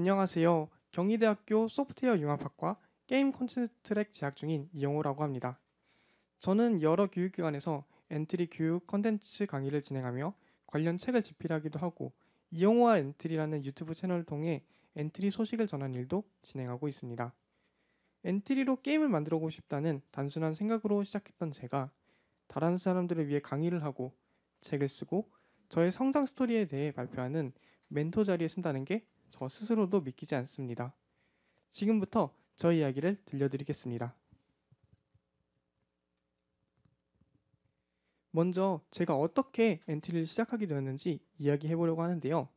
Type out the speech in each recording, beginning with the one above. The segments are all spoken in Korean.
안녕하세요. 경희대학교 소프트웨어 융합학과 게임 콘텐츠 트랙 재학 중인 이영호라고 합니다. 저는 여러 교육기관에서 엔트리 교육 컨텐츠 강의를 진행하며 관련 책을 집필하기도 하고 이영호와 엔트리라는 유튜브 채널을 통해 엔트리 소식을 전하는 일도 진행하고 있습니다. 엔트리로 게임을 만들고 어보 싶다는 단순한 생각으로 시작했던 제가 다른 사람들을 위해 강의를 하고 책을 쓰고 저의 성장 스토리에 대해 발표하는 멘토 자리에 쓴다는 게저 스스로도 믿기지 않습니다. 지금부터 저 이야기를 들려드리겠습니다. 먼저 제가 어떻게 엔트리를 시작하게 되었는지 이야기해 보려고 하는데요.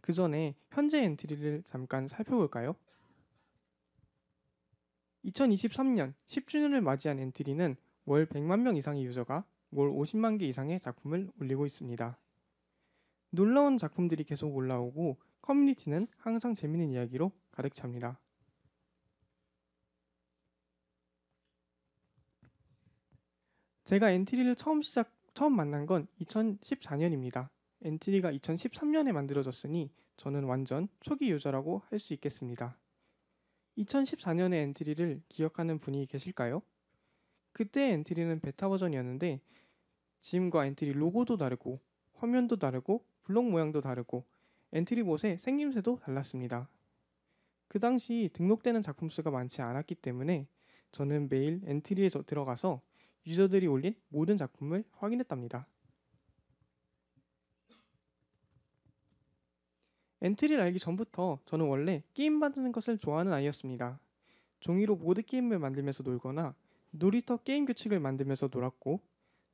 그 전에 현재 엔트리를 잠깐 살펴볼까요? 2023년 10주년을 맞이한 엔트리는 월 100만 명 이상의 유저가 월 50만 개 이상의 작품을 올리고 있습니다. 놀라운 작품들이 계속 올라오고 커뮤니티는 항상 재미있는 이야기로 가득 찹니다. 제가 엔티리를 처음 시작 처음 만난 건 2014년입니다. 엔티리가 2013년에 만들어졌으니 저는 완전 초기 유저라고 할 수 있겠습니다. 2014년의 엔트리를 기억하는 분이 계실까요? 그때 엔트리는 베타 버전이었는데 짐과 엔트리 로고도 다르고 화면도 다르고 블록 모양도 다르고 엔트리봇의 생김새도 달랐습니다. 그 당시 등록되는 작품 수가 많지 않았기 때문에 저는 매일 엔트리에 들어가서 유저들이 올린 모든 작품을 확인했답니다. 엔트리를 알기 전부터 저는 원래 게임 만드는 것을 좋아하는 아이였습니다. 종이로 모드 게임을 만들면서 놀거나 놀이터 게임 규칙을 만들면서 놀았고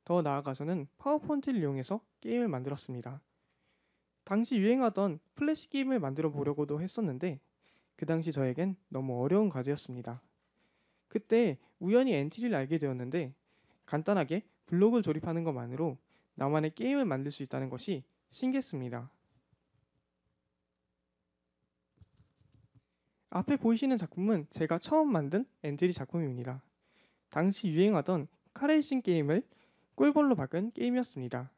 더 나아가서는 파워포인트를 이용해서 게임을 만들었습니다. 당시 유행하던 플래시 게임을 만들어 보려고도 했었는데 그 당시 저에겐 너무 어려운 과제였습니다. 그때 우연히 엔티를 알게 되었는데 간단하게 블록을 조립하는 것만으로 나만의 게임을 만들 수 있다는 것이 신기했습니다. 앞에 보이시는 작품은 제가 처음 만든 엔트리 작품입니다. 당시 유행하던 카레이싱 게임을 꿀벌로 박은 게임이었습니다.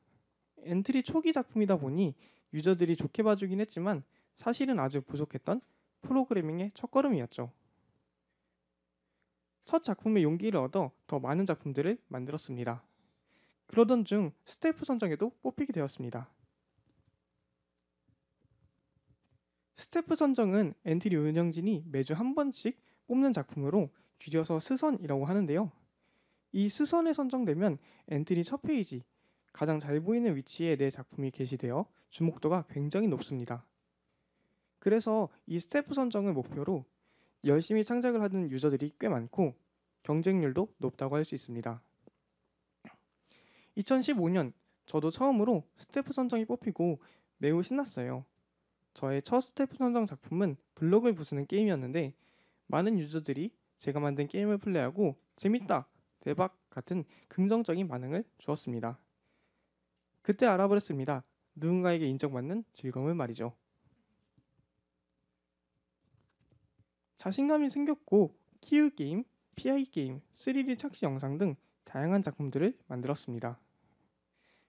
엔트리 초기 작품이다 보니 유저들이 좋게 봐주긴 했지만 사실은 아주 부족했던 프로그래밍의 첫걸음이었죠. 첫 작품의 용기를 얻어 더 많은 작품들을 만들었습니다. 그러던 중 스태프 선정에도 뽑히게 되었습니다. 스태프 선정은 엔트리 운영진이 매주 한 번씩 뽑는 작품으로 줄여서 스선이라고 하는데요. 이 스선에 선정되면 엔트리 첫 페이지 가장 잘 보이는 위치에 내 네 작품이 게시되어 주목도가 굉장히 높습니다. 그래서 이 스태프 선정을 목표로 열심히 창작을 하는 유저들이 꽤 많고 경쟁률도 높다고 할 수 있습니다. 2015년 저도 처음으로 스태프 선정이 뽑히고 매우 신났어요. 저의 첫 스태프 선정 작품은 블록을 부수는 게임이었는데 많은 유저들이 제가 만든 게임을 플레이하고 재밌다, 대박 같은 긍정적인 반응을 주었습니다. 그때 알아버렸습니다. 누군가에게 인정받는 즐거움을 말이죠. 자신감이 생겼고 키우 게임, 피 PI 게임, 3D 착시 영상 등 다양한 작품들을 만들었습니다.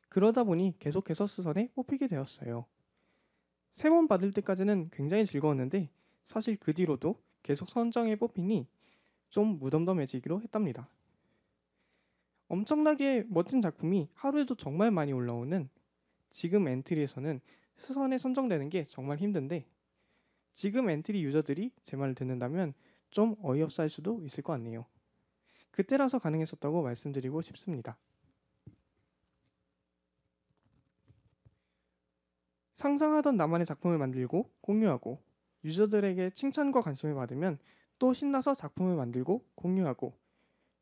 그러다 보니 계속해서 수선에 뽑히게 되었어요. 세 번 받을 때까지는 굉장히 즐거웠는데 사실 그 뒤로도 계속 선정에 뽑히니 좀 무덤덤해지기로 했답니다. 엄청나게 멋진 작품이 하루에도 정말 많이 올라오는 지금 엔트리에서는 수선에 선정되는 게 정말 힘든데 지금 엔트리 유저들이 제 말을 듣는다면 좀 어이없어 할 수도 있을 것 같네요. 그때라서 가능했었다고 말씀드리고 싶습니다. 상상하던 나만의 작품을 만들고 공유하고 유저들에게 칭찬과 관심을 받으면 또 신나서 작품을 만들고 공유하고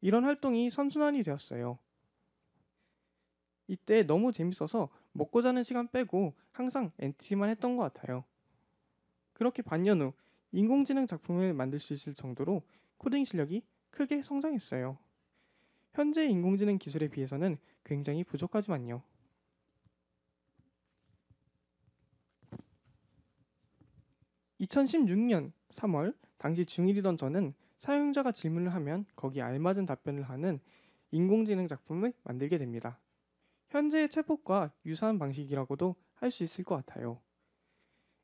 이런 활동이 선순환이 되었어요. 이때 너무 재밌어서 먹고 자는 시간 빼고 항상 엔트리만 했던 것 같아요. 그렇게 반년 후 인공지능 작품을 만들 수 있을 정도로 코딩 실력이 크게 성장했어요. 현재 인공지능 기술에 비해서는 굉장히 부족하지만요. (2016년 3월) 당시 중1이던 저는 사용자가 질문을 하면 거기에 알맞은 답변을 하는 인공지능 작품을 만들게 됩니다. 현재의 챗봇과 유사한 방식이라고도 할 수 있을 것 같아요.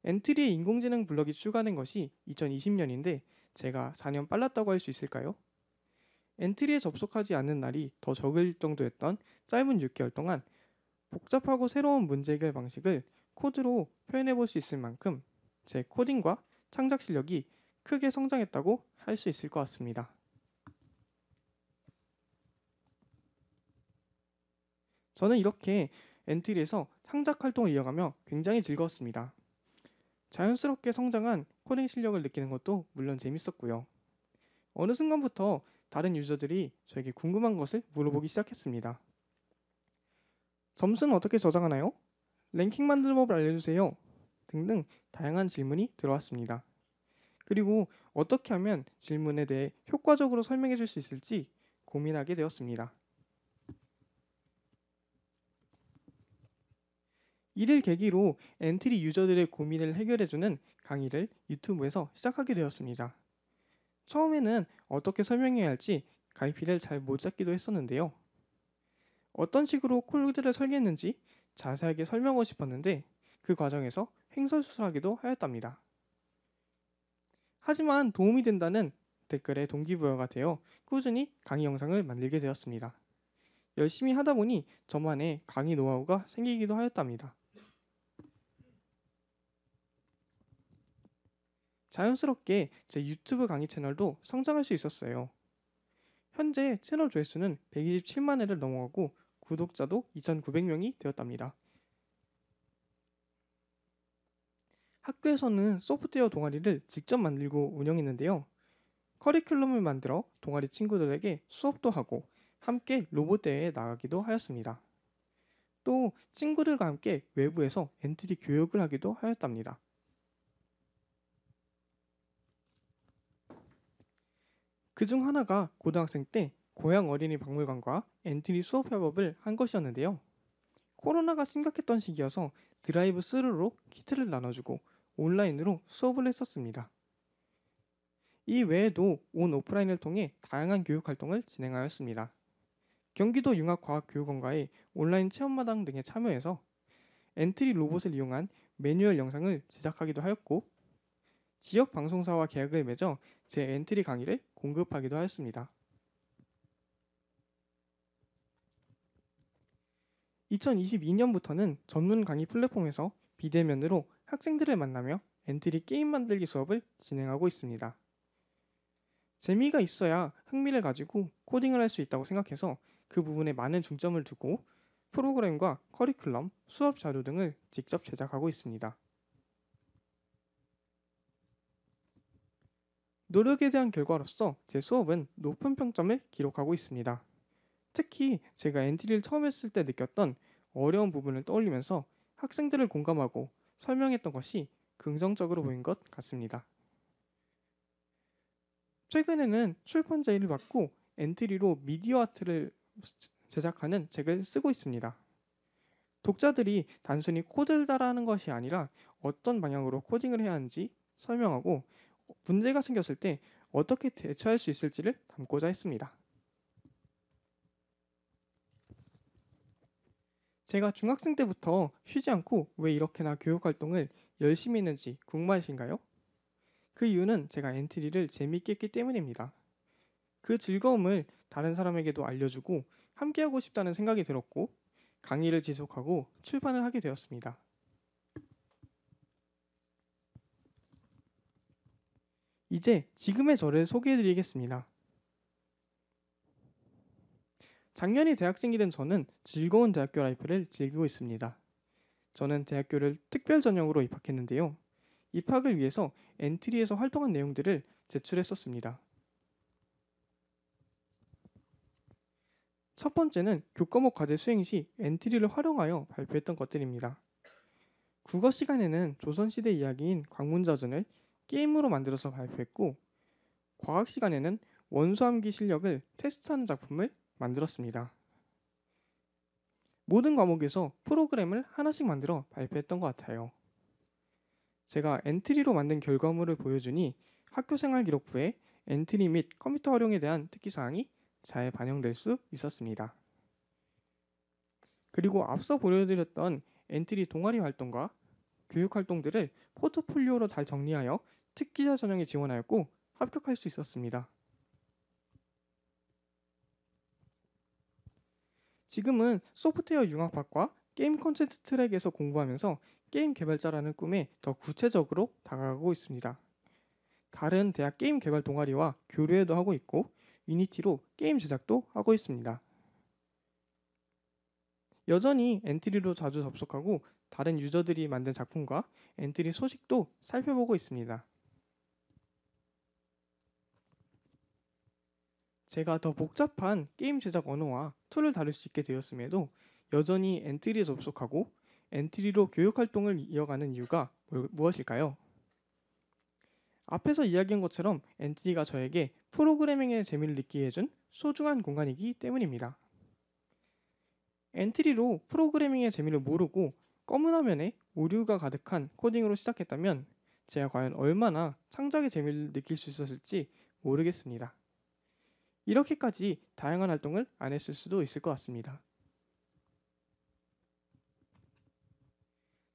엔트리의 인공지능 블럭이 추가된 것이 2020년인데 제가 4년 빨랐다고 할 수 있을까요? 엔트리에 접속하지 않는 날이 더 적을 정도였던 짧은 6개월 동안 복잡하고 새로운 문제 해결 방식을 코드로 표현해 볼 수 있을 만큼 제 코딩과 창작 실력이 크게 성장했다고 할 수 있을 것 같습니다. 저는 이렇게 엔트리에서 창작 활동을 이어가며 굉장히 즐거웠습니다. 자연스럽게 성장한 코딩 실력을 느끼는 것도 물론 재밌었고요. 어느 순간부터 다른 유저들이 저에게 궁금한 것을 물어보기 음. 시작했습니다. 점수는 어떻게 저장하나요? 랭킹 만드는 법을 알려주세요. 등등 다양한 질문이 들어왔습니다. 그리고 어떻게 하면 질문에 대해 효과적으로 설명해 줄 수 있을지 고민하게 되었습니다. 이를 계기로 엔트리 유저들의 고민을 해결해주는 강의를 유튜브에서 시작하게 되었습니다. 처음에는 어떻게 설명해야 할지 가이피를 잘 못 잡기도 했었는데요. 어떤 식으로 콜드를 설계했는지 자세하게 설명하고 싶었는데 그 과정에서 횡설수설하기도 하였답니다. 하지만 도움이 된다는 댓글의 동기부여가 되어 꾸준히 강의 영상을 만들게 되었습니다. 열심히 하다 보니 저만의 강의 노하우가 생기기도 하였답니다. 자연스럽게 제 유튜브 강의 채널도 성장할 수 있었어요. 현재 채널 조회수는 127만 회를 넘어가고 구독자도 2,900명이 되었답니다. 학교에서는 소프트웨어 동아리를 직접 만들고 운영했는데요. 커리큘럼을 만들어 동아리 친구들에게 수업도 하고 함께 로봇대회에 나가기도 하였습니다. 또 친구들과 함께 외부에서 엔트리 교육을 하기도 하였답니다. 그중 하나가 고등학생 때 고향 어린이 박물관과 엔트리 수업 협업을 한 것이었는데요. 코로나가 심각했던 시기여서 드라이브 스루로 키트를 나눠주고 온라인으로 수업을 했었습니다. 이 외에도 온 오프라인을 통해 다양한 교육 활동을 진행하였습니다. 경기도 융합과학교육원과의 온라인 체험마당 등에 참여해서 엔트리 로봇을 이용한 매뉴얼 영상을 제작하기도 하였고 지역 방송사와 계약을 맺어 제 엔트리 강의를 공급하기도 하였습니다. 2022년부터는 전문 강의 플랫폼에서 비대면으로 학생들을 만나며 엔트리 게임 만들기 수업을 진행하고 있습니다. 재미가 있어야 흥미를 가지고 코딩을 할 수 있다고 생각해서 그 부분에 많은 중점을 두고 프로그램과 커리큘럼, 수업 자료 등을 직접 제작하고 있습니다. 노력에 대한 결과로서 제 수업은 높은 평점을 기록하고 있습니다. 특히 제가 엔트리를 처음 했을 때 느꼈던 어려운 부분을 떠올리면서 학생들을 공감하고 설명했던 것이 긍정적으로 보인 것 같습니다. 최근에는 출판 제의를 받고 엔트리로 미디어 아트를 제작하는 책을 쓰고 있습니다. 독자들이 단순히 코드를 따라하는 것이 아니라 어떤 방향으로 코딩을 해야 하는지 설명하고 문제가 생겼을 때 어떻게 대처할 수 있을지를 담고자 했습니다. 제가 중학생 때부터 쉬지 않고 왜 이렇게나 교육 활동을 열심히 했는지 궁금하신가요? 그 이유는 제가 엔트리를 재미있게 했기 때문입니다. 그 즐거움을 다른 사람에게도 알려주고 함께하고 싶다는 생각이 들었고 강의를 지속하고 출판을 하게 되었습니다. 이제 지금의 저를 소개해드리겠습니다. 작년에 대학생이 된 저는 즐거운 대학교 라이프를 즐기고 있습니다. 저는 대학교를 특별 전형으로 입학했는데요. 입학을 위해서 엔트리에서 활동한 내용들을 제출했었습니다. 첫 번째는 교과목 과제 수행 시 엔트리를 활용하여 발표했던 것들입니다. 국어 시간에는 조선시대 이야기인 광문자전을 게임으로 만들어서 발표했고 과학 시간에는 원수암기 실력을 테스트하는 작품을 만들었습니다. 모든 과목에서 프로그램을 하나씩 만들어 발표했던 것 같아요. 제가 엔트리로 만든 결과물을 보여주니 학교생활 기록부에 엔트리 및 컴퓨터 활용에 대한 특기사항이 잘 반영될 수 있었습니다. 그리고 앞서 보여드렸던 엔트리 동아리 활동과 교육 활동들을 포트폴리오로 잘 정리하여 특기자 전형에 지원하였고 합격할 수 있었습니다. 지금은 소프트웨어 융합학과 게임 콘텐츠 트랙에서 공부하면서 게임 개발자라는 꿈에 더 구체적으로 다가가고 있습니다. 다른 대학 게임 개발 동아리와 교류회도 하고 있고 유니티로 게임 제작도 하고 있습니다. 여전히 엔트리로 자주 접속하고 다른 유저들이 만든 작품과 엔트리 소식도 살펴보고 있습니다. 제가 더 복잡한 게임 제작 언어와 툴을 다룰 수 있게 되었음에도 여전히 엔트리에 접속하고 엔트리로 교육 활동을 이어가는 이유가 무엇일까요? 앞에서 이야기한 것처럼 엔트리가 저에게 프로그래밍의 재미를 느끼게 해준 소중한 공간이기 때문입니다. 엔트리로 프로그래밍의 재미를 모르고 검은 화면에 오류가 가득한 코딩으로 시작했다면 제가 과연 얼마나 창작의 재미를 느낄 수 있었을지 모르겠습니다. 이렇게까지 다양한 활동을 안 했을 수도 있을 것 같습니다.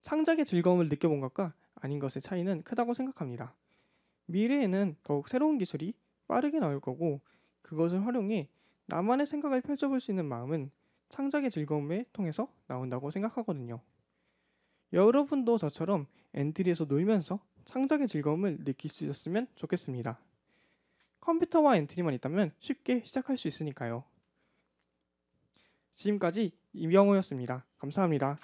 창작의 즐거움을 느껴본 것과 아닌 것의 차이는 크다고 생각합니다. 미래에는 더욱 새로운 기술이 빠르게 나올 거고 그것을 활용해 나만의 생각을 펼쳐볼 수 있는 마음은 창작의 즐거움을 통해서 나온다고 생각하거든요. 여러분도 저처럼 엔트리에서 놀면서 창작의 즐거움을 느낄 수 있었으면 좋겠습니다. 컴퓨터와 엔트리만 있다면 쉽게 시작할 수 있으니까요. 지금까지 이병호였습니다. 감사합니다.